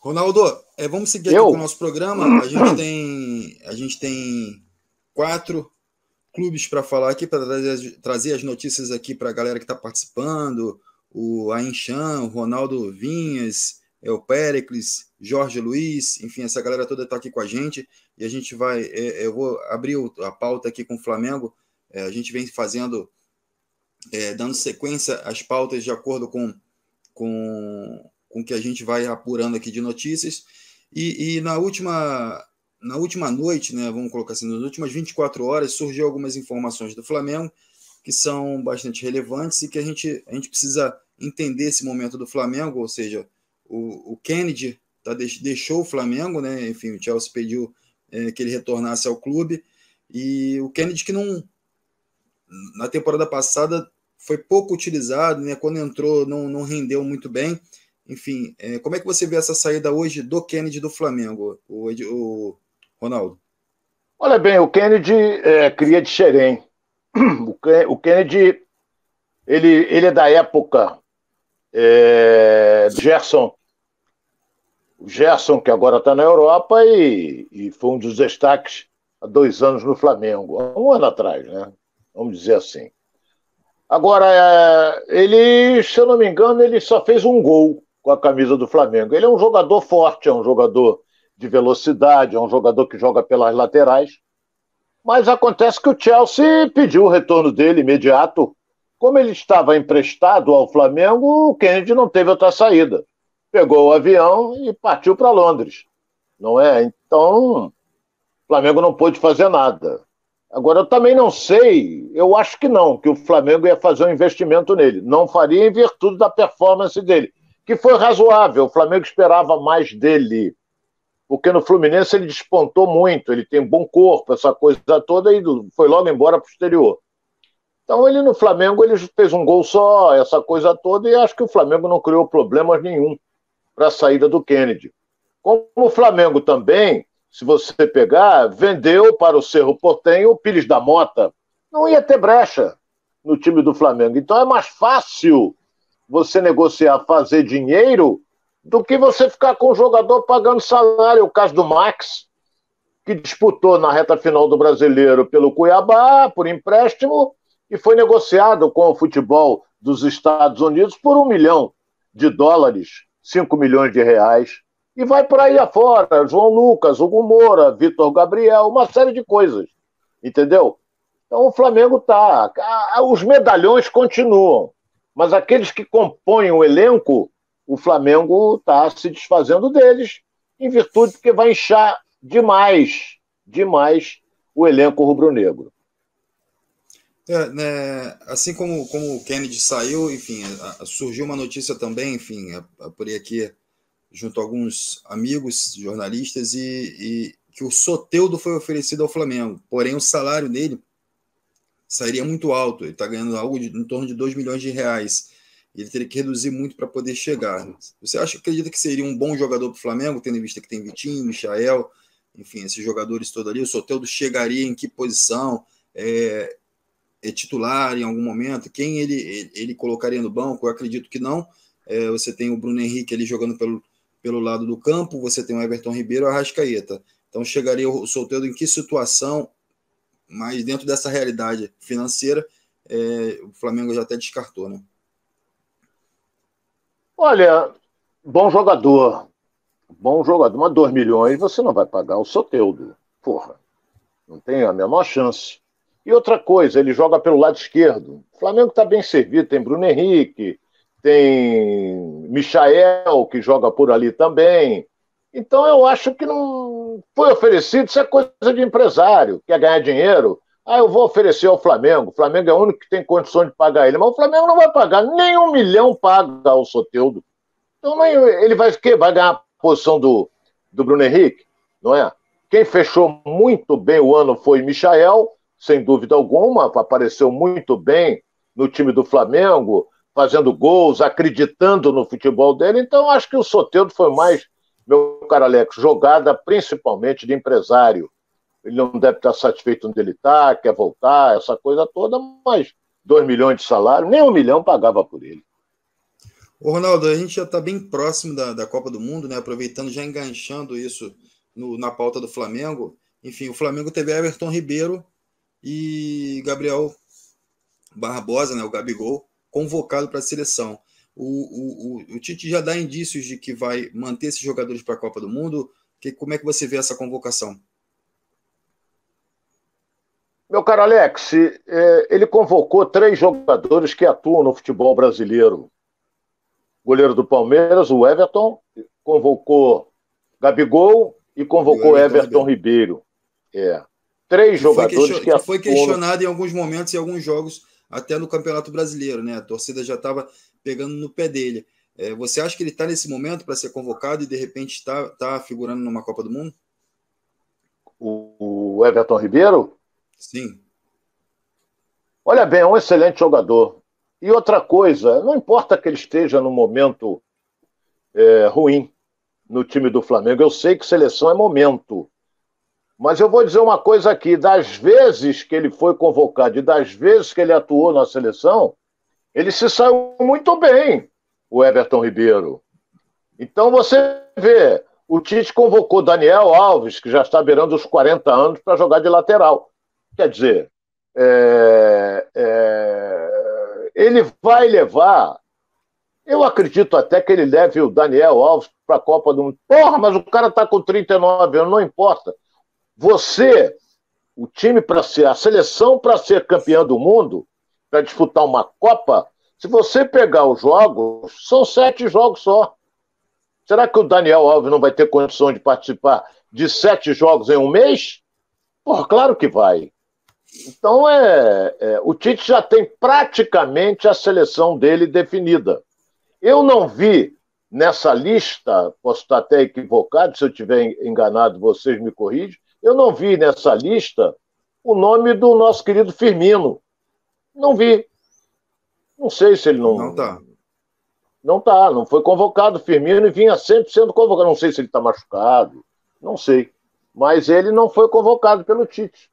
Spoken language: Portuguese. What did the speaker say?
Ronaldo, é, vamos seguir aqui com o nosso programa. A gente tem, a gente tem quatro clubes para falar aqui, para trazer, trazer, as notícias aqui para a galera que está participando: o Ainchan, o Ronaldo Vinhas, é, o Péricles, Jorge Luiz, enfim, essa galera toda está aqui com a gente e a gente vai. É, é eu vou abrir a pauta aqui com o Flamengo. É, a gente vem fazendo, é, dando sequência às pautas de acordo com, com com que a gente vai apurando aqui de notícias. E, e na última na última noite, né, vamos colocar assim, nas últimas 24 horas, surgiu algumas informações do Flamengo que são bastante relevantes e que a gente, a gente precisa entender esse momento do Flamengo, ou seja, o, o Kennedy tá, deixou o Flamengo, né, enfim, o Chelsea pediu é, que ele retornasse ao clube, e o Kennedy que não, na temporada passada, foi pouco utilizado, né, quando entrou não, não rendeu muito bem, enfim, é, como é que você vê essa saída hoje do Kennedy do Flamengo, o, o Ronaldo? Olha bem, o Kennedy é, cria de Xerém. O, Kennedy, ele, ele é da época é, do Gerson. O Gerson, que agora está na Europa e, e foi um dos destaques há dois anos no Flamengo, um ano atrás, né? Vamos dizer assim. Agora, é, ele, se eu não me engano, ele só fez um gol com a camisa do Flamengo. Ele é um jogador forte, é um jogador de velocidade, é um jogador que joga pelas laterais. Mas acontece que o Chelsea pediu o retorno dele imediato. Como ele estava emprestado ao Flamengo, o Kennedy não teve outra saída. Pegou o avião e partiu para Londres. Não é? Então, o Flamengo não pôde fazer nada. Agora, eu também não sei, eu acho que não, que o Flamengo ia fazer um investimento nele. Não faria em virtude da performance dele que foi razoável. O Flamengo esperava mais dele. Porque no Fluminense ele despontou muito, ele tem bom corpo, essa coisa toda, e foi logo embora para o exterior. Então ele no Flamengo ele fez um gol só, essa coisa toda, e acho que o Flamengo não criou problemas nenhum para a saída do Kennedy. Como o Flamengo também, se você pegar, vendeu para o Cerro Portenho o Pires da Mota. Não ia ter brecha no time do Flamengo. Então é mais fácil você negociar, fazer dinheiro, do que você ficar com o jogador pagando salário. O caso do Max, que disputou na reta final do Brasileiro pelo Cuiabá, por empréstimo, e foi negociado com o futebol dos Estados Unidos por um milhão de dólares, cinco milhões de reais. E vai por aí afora, João Lucas, Hugo Moura, Vitor Gabriel, uma série de coisas. Entendeu? Então o Flamengo tá. Os medalhões continuam. Mas aqueles que compõem o elenco, o Flamengo está se desfazendo deles, em virtude que vai inchar demais, demais o elenco rubro-negro. É, né, assim como, como o Kennedy saiu, enfim, surgiu uma notícia também, enfim, por aqui junto a alguns amigos jornalistas e, e que o Soteudo foi oferecido ao Flamengo, porém o salário dele sairia muito alto. Ele está ganhando algo de, em torno de 2 milhões de reais. Ele teria que reduzir muito para poder chegar. Você acha, acredita que seria um bom jogador para o Flamengo, tendo em vista que tem Vitinho, Michael, enfim, esses jogadores todos ali? O Soteldo chegaria em que posição? É, é titular em algum momento? Quem ele, ele, ele colocaria no banco? Eu acredito que não. É, você tem o Bruno Henrique ali jogando pelo, pelo lado do campo, você tem o Everton Ribeiro e o Arrascaeta. Então chegaria o Soteldo em que situação mas dentro dessa realidade financeira, é, o Flamengo já até descartou, né? Olha, bom jogador. Bom jogador. Mas 2 milhões você não vai pagar o Soteudo. Porra. Não tem a menor chance. E outra coisa, ele joga pelo lado esquerdo. O Flamengo está bem servido, tem Bruno Henrique, tem Michael, que joga por ali também. Então eu acho que não, foi oferecido, isso é coisa de empresário, quer ganhar dinheiro. Ah, eu vou oferecer ao Flamengo. O Flamengo é o único que tem condição de pagar ele. Mas o Flamengo não vai pagar, nem um milhão paga ao Soteudo. Então ele vai, que, vai ganhar a posição do, do Bruno Henrique, não é? Quem fechou muito bem o ano foi Michael, sem dúvida alguma, apareceu muito bem no time do Flamengo, fazendo gols, acreditando no futebol dele. Então acho que o soteudo foi mais meu caro Alex, jogada principalmente de empresário. Ele não deve estar satisfeito onde ele está, quer voltar, essa coisa toda, mas 2 milhões de salário, nem um milhão pagava por ele. Ô Ronaldo, a gente já está bem próximo da, da Copa do Mundo, né? aproveitando, já enganchando isso no, na pauta do Flamengo. Enfim, o Flamengo teve Everton Ribeiro e Gabriel Barbosa, né? o Gabigol, convocado para a seleção. O, o, o, o Tite já dá indícios de que vai manter esses jogadores para a Copa do Mundo. Que, como é que você vê essa convocação? Meu caro Alex, é, ele convocou três jogadores que atuam no futebol brasileiro. goleiro do Palmeiras, o Everton, convocou Gabigol e convocou Everton, Everton Ribeiro. É. Três jogadores que, que atuam. Foi questionado em alguns momentos, em alguns jogos, até no Campeonato Brasileiro, né? A torcida já estava pegando no pé dele. É, você acha que ele está nesse momento para ser convocado e de repente está tá figurando numa Copa do Mundo? O Everton Ribeiro? Sim. Olha bem, é um excelente jogador. E outra coisa, não importa que ele esteja no momento é, ruim no time do Flamengo, eu sei que seleção é momento. Mas eu vou dizer uma coisa aqui: das vezes que ele foi convocado e das vezes que ele atuou na seleção, ele se saiu muito bem, o Everton Ribeiro. Então você vê, o Tite convocou Daniel Alves, que já está beirando os 40 anos, para jogar de lateral. Quer dizer, é, é, ele vai levar. Eu acredito até que ele leve o Daniel Alves para a Copa do Mundo. Porra, mas o cara está com 39 anos, não importa. Você, o time para ser, a seleção para ser campeã do mundo, para disputar uma Copa, se você pegar os jogos, são sete jogos só. Será que o Daniel Alves não vai ter condição de participar de sete jogos em um mês? Pô, claro que vai. Então é, é, o Tite já tem praticamente a seleção dele definida. Eu não vi nessa lista, posso estar até equivocado, se eu tiver enganado, vocês me corrigem. Eu não vi nessa lista o nome do nosso querido Firmino. Não vi. Não sei se ele não. Não tá. Não tá, não foi convocado. Firmino e vinha sempre sendo convocado. Não sei se ele está machucado, não sei. Mas ele não foi convocado pelo Tite.